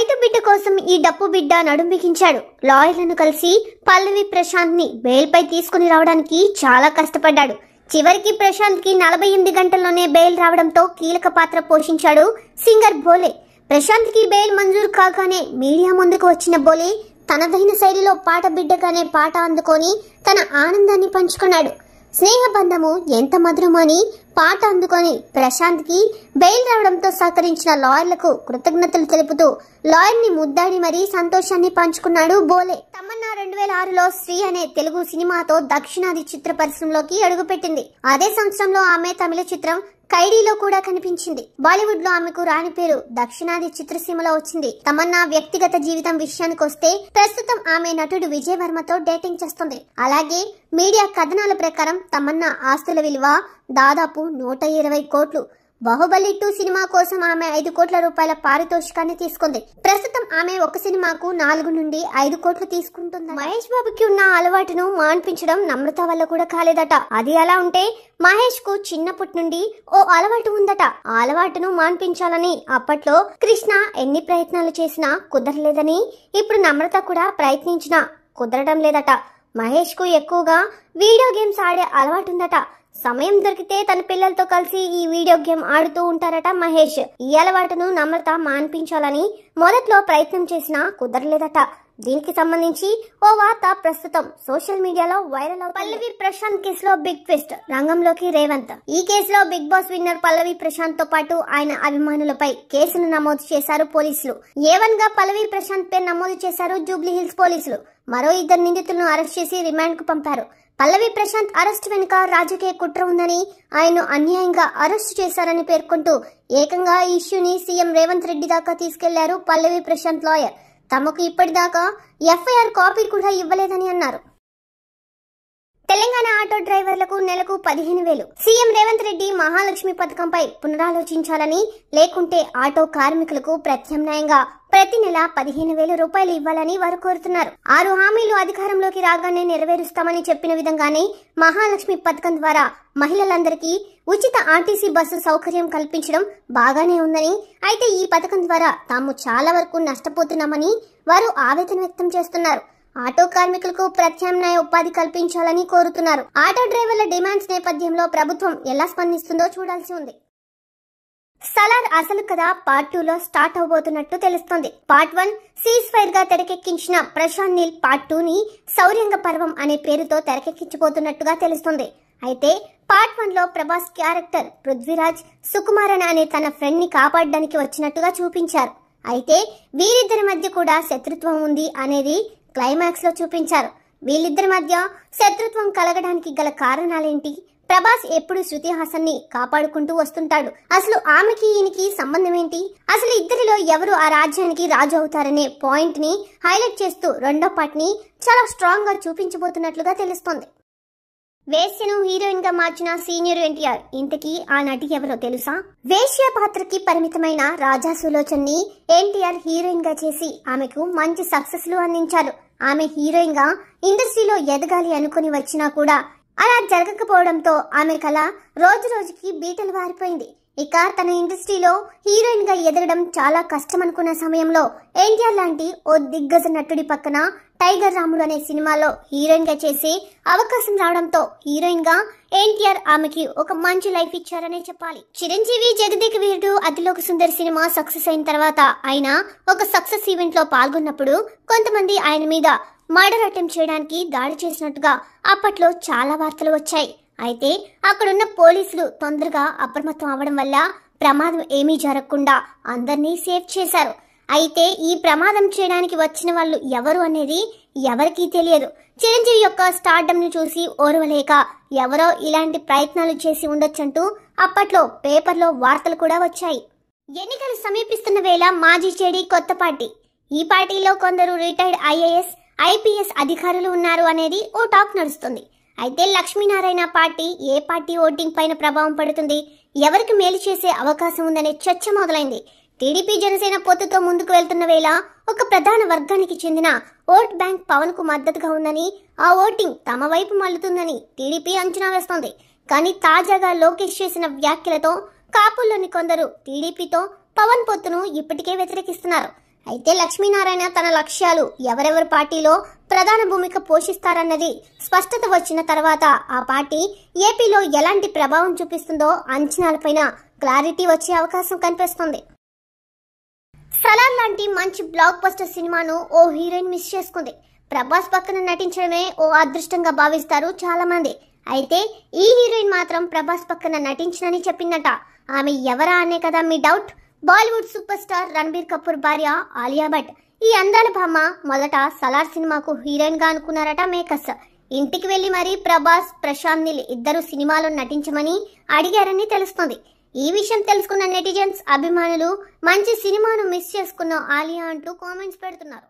రైతు బిడ్డ కోసం ఈ డప్పు బిడ్డ నడుంబిగించాడు లాయర్లను కలిసి పల్లవి ప్రశాంత్ ని బెయిల్పై తీసుకుని రావడానికి చాలా కష్టపడ్డాడు చివరికి ప్రశాంత్ కి నలభై ఎనిమిది గంటల్లోనే బెయిల్ రావడంతో కీలక పాత్ర పోషించాడు సింగర్ బోలే ప్రశాంత్ కి బెయిల్ మంజూరు కాగానే మీడియా ముందుకు వచ్చిన బోలే తనదైన శైలిలో పాట బిడ్డగానే పాట అందుకొని తన ఆనందాన్ని పంచుకున్నాడు స్నేహబంధము ఎంత మధురమని పాట అందుకొని ప్రశాంత్కి బెయిల్ రావడంతో సహకరించిన లాయర్లకు కృతజ్ఞతలు తెలుపుతూ లాయర్ని ముద్దాడి మరీ సంతోషాన్ని పంచుకున్నాడు బోలే తమన్నా రెండు వేల ఆరులో శ్రీ అనే తెలుగు సినిమాతో దక్షిణాది చిత్ర పరిశ్రమలోకి అడుగుపెట్టింది అదే సంవత్సరంలో ఆమె తమిళ చిత్రం ఖైడీలో కూడా కనిపించింది బాలీవుడ్ లో ఆమెకు రాని పేరు దక్షిణాది చిత్రసీమలో వచ్చింది తమన్నా వ్యక్తిగత జీవితం విషయానికి వస్తే ప్రస్తుతం ఆమె నటుడు విజయ్ వర్మతో డేటింగ్ చేస్తుంది అలాగే మీడియా కథనాల ప్రకారం తమన్నా ఆస్తుల విలువ దాదాపు నూట ఇరవై కోట్లు బాహుబలి టూ సినిమా కోసం ఆమె ఐదు కోట్ల రూపాయల పారితోషికాన్ని తీసుకుంది ప్రస్తుతం ఆమె ఒక సినిమాకు నాలుగు నుండి ఐదు కోట్లు తీసుకుంటుంది మహేష్ బాబుకి ఉన్న అలవాటును మాన్పించడం నమ్రత వల్ల కూడా కాలేదట అది అలా ఉంటే మహేష్ కు చిన్నప్పటి నుండి ఓ అలవాటు ఉందట ఆ అలవాటును మాన్పించాలని అప్పట్లో కృష్ణ ఎన్ని ప్రయత్నాలు చేసినా కుదరలేదని ఇప్పుడు నమ్రత కూడా ప్రయత్నించినా కుదరడం లేదట మహేష్ కు ఎక్కువగా వీడియో గేమ్స్ ఆడే అలవాటు ఉందట సమయం దొరికితే తన పిల్లలతో కలిసి ఈ వీడియో గేమ్ ఆడుతూ ఉంటారట మహేష్ ఈ అలవాటును నమ్రత మాన్పించాలని మొదట్లో ప్రయత్నం చేసినా కుదరలేదట దీనికి సంబంధించి ఓ వార్త ప్రస్తుతం సోషల్ మీడియాలో వైరల్ అవుతుంది పల్లవి ప్రశాంత్ కేసులో బిగ్ ట్విస్ట్ రంగంలోకి రేవంత్ ఈ కేసులో Bigg Boss winner Pallavi Prashanth తో పాటు ఆయన అభిమానులపై కేసును నమోదు చేశారు పోలీసులు ఏవన్ గా పల్లవి ప్రశాంత్ పేరు నమోదు చేశారు జూబ్లీ హిల్స్ పోలీసులు మరో ఇద్దరు నిందితులను అరెస్ట్ చేసి రిమాండ్ కు పంపారు పల్లవి ప్రశాంత్ అరెస్ట్ వెనుక రాజకీయ కుట్ర ఉందని ఆయన్ను అన్యాయంగా అరెస్ట్ చేశారని పేర్కొంటూ ఏకంగా ఈ ఇష్యూని సీఎం రేవంత్ రెడ్డి దాకా తీసుకెళ్లారు పల్లవి ప్రశాంత్ లాయర్ తమకు ఇప్పటిదాకా ఎఫ్ఐఆర్ కాపీ కూడా ఇవ్వలేదని అన్నారు తెలంగాణ ఆటో డ్రైవర్లకు నెలకు పదిహేను వేలు సీఎం రేవంత్ రెడ్డి మహాలక్ష్మి పథకంపై పునరాలోచించాలని లేకుంటే ఆటో కార్మికులకు ప్రత్యామ్నాయంగా ప్రతి నెల పదిహేను వేల రూపాయలు ఇవ్వాలని వారు కోరుతున్నారు ఆరు హామీలు అధికారంలోకి రాగానే నెరవేరుస్తామని చెప్పిన విధంగానే మహాలక్ష్మి పథకం ద్వారా మహిళలందరికీ ఉచిత ఆర్టీసీ బస్సు సౌకర్యం కల్పించడం బాగానే ఉందని అయితే ఈ పథకం ద్వారా తాము చాలా వరకు నష్టపోతున్నామని వారు ఆవేదన వ్యక్తం చేస్తున్నారు ఆటో కార్మికులకు ప్రత్యామ్నాయ ఉపాధి కల్పించాలని కోరుతున్నారు ఆటో డ్రైవర్ల డిమాండ్స్ నేపథ్యంలో ప్రభుత్వం ఎలా స్పందిస్తుందో చూడాల్సి ఉంది సలార్ అసలు కదా పార్ట్ టూలో స్టార్ట్ అవబోతున్నట్టు తెలుస్తోంది పార్ట్ వన్ సీజ్ ఫైర్ గా తెరకెక్కించిన ప్రశాంత్ నీల్ పార్ట్ టూని సౌర్యంగ పర్వం అనే పేరుతో తెరకెక్కించబోతున్నట్టుగా తెలుస్తుంది అయితే పార్ట్ వన్ లో ప్రభాస్ క్యారెక్టర్ పృథ్వీరాజ్ సుకుమారన్ అనే తన ఫ్రెండ్ ని కాపాడడానికి వచ్చినట్టుగా చూపించారు అయితే వీరిద్దరి మధ్య కూడా శత్రుత్వం ఉంది అనేది క్లైమాక్స్లో చూపించారు వీళ్ళిద్దరి మధ్య శత్రుత్వం కలగడానికి గల కారణాలేంటి ప్రభాస్ ఎప్పుడు శృతి ని కాపాడుకుంటూ వస్తుంటాడు అసలు ఆమెకి ఈయనకి సంబంధం ఏంటి అసలు ఇద్దరిలో ఎవరు ఆ రాజ్యానికి రాజు అవుతారనే పాయింట్ ని హైలైట్ చేస్తూ రెండో పార్ట్ ని చాలా స్ట్రాంగ్ గా చూపించబోతున్నట్లుగా తెలుస్తోంది వేశ్యను హీరోయిన్ గా మార్చిన సీనియర్ ఎన్టీఆర్ ఇంతకీ ఆ నటి ఎవరో తెలుసా వేశ్య పాత్రకి పరిమితమైన రాజా సులోచన్ ని ఎన్టీఆర్ హీరోయిన్ గా చేసి ఆమెకు మంచి సక్సెస్ లు అందించారు ఆమె హీరోయిన్ గా ఇండస్ట్రీలో ఎదగాలి అనుకుని వచ్చినా కూడా అలా జరగకపోవడంతో ఆమె కళ రోజు రోజుకి బీటలు వారిపోయింది ఇక తన ఇండస్ట్రీలో హీరోయిన్గా ఎదగడం చాలా కష్టం అనుకున్న సమయంలో ఎన్టీఆర్ లాంటి ఓ దిగ్గజ నటుడి పక్కన టైగర్ రాముడు అనే సినిమాలో హీరోయిన్ గా చేసే అవకాశం రావడంతో హీరోయిన్గా ఎన్టీఆర్ ఆమెకి ఒక మంచి లైఫ్ ఇచ్చారనే చెప్పాలి చిరంజీవి జగదీక వీరుడు అతిలోక సుందర్ సినిమా సక్సెస్ అయిన తర్వాత ఆయన ఒక సక్సెస్ ఈవెంట్లో పాల్గొన్నప్పుడు కొంతమంది ఆయన మీద మర్డర్ అటెంప్ట్ చేయడానికి దాడి చేసినట్టుగా అప్పట్లో చాలా వార్తలు వచ్చాయి అయితే అక్కడున్న పోలీసులు తొందరగా అప్రమత్తం అవడం వల్ల ప్రమాదం ఏమీ జరగకుండా అందరినీ సేఫ్ చేశారు అయితే ఈ ప్రమాదం చేయడానికి వచ్చిన వాళ్ళు ఎవరు అనేది ఎవరికీ తెలియదు చిరంజీవి యొక్క ను చూసి ఓర్వలేక ఎవరో ఇలాంటి ప్రయత్నాలు చేసి ఉండొచ్చంటూ అప్పట్లో పేపర్లో వార్తలు కూడా వచ్చాయి ఎన్నికలు సమీపిస్తున్న వేళ మాజీ చేడి కొత్త పార్టీ ఈ పార్టీలో కొందరు రిటైర్డ్ ఐఏఎస్ ఐపీఎస్ అధికారులు ఉన్నారు అనేది ఓ టాక్ నడుస్తుంది అయితే లక్ష్మీనారాయణ పార్టీ ఏ పార్టీ ఓటింగ్ పైన ప్రభావం పడుతుంది ఎవరికి మేలు చేసే అవకాశం ఉందనే చర్చ మొదలైంది టీడీపీ జనసేన పొత్తుతో ముందుకు వెళ్తున్న వేళ ఒక ప్రధాన వర్గానికి చెందిన ఓట్ బ్యాంక్ పవన్ కు మద్దతుగా ఉందని ఆ ఓటింగ్ తమ వైపు మల్లుతుందని టీడీపీ అంచనా వేస్తోంది కానీ తాజాగా లోకేష్ చేసిన వ్యాఖ్యలతో కాపుల్లోని కొందరు టీడీపీతో పవన్ పొత్తును ఇప్పటికే వ్యతిరేకిస్తున్నారు అయితే లక్ష్మీనారాయణ తన లక్ష్యాలు ఎవరెవరి పార్టీలో ప్రధాన భూమిక పోషిస్తారన్నది స్పష్టత వచ్చిన తర్వాత ఆ పార్టీ ఏపీలో ఎలాంటి ప్రభావం చూపిస్తుందో అంచనాలపైన క్లారిటీ వచ్చే అవకాశం కనిపిస్తుంది సలార్ లాంటి మంచి బ్లాక్ బస్టర్ సినిమాను ఓ హీరోయిన్ మిస్ చేసుకుంది ప్రభాస్ పక్కన నటించడమే ఓ అదృష్టంగా భావిస్తారు చాలామంది అయితే ఈ హీరోయిన్ మాత్రం ప్రభాస్ పక్కన నటించనని చెప్పిందట ఆమె ఎవరా అనే కదా మీ doubt Bollywood super star Ranbir Kapoor భార్య ఆలియా భట్ ఈ అందాల భామ మొదట సలార్ సినిమాకు హీరోయిన్గా అనుకున్నారట మేకర్స్ ఇంటికి వెళ్ళి మరీ ప్రభాస్ ప్రశాంత్ నిల్ ఇద్దరు సినిమాలో నటించమని అడిగారని తెలుస్తుంది ఈ విషయం తెలుసుకున్న నెటిజన్స్ అభిమానులు మంచి సినిమాను మిస్ చేసుకున్న ఆలియా అంటూ కామెంట్స్ పెడుతున్నారు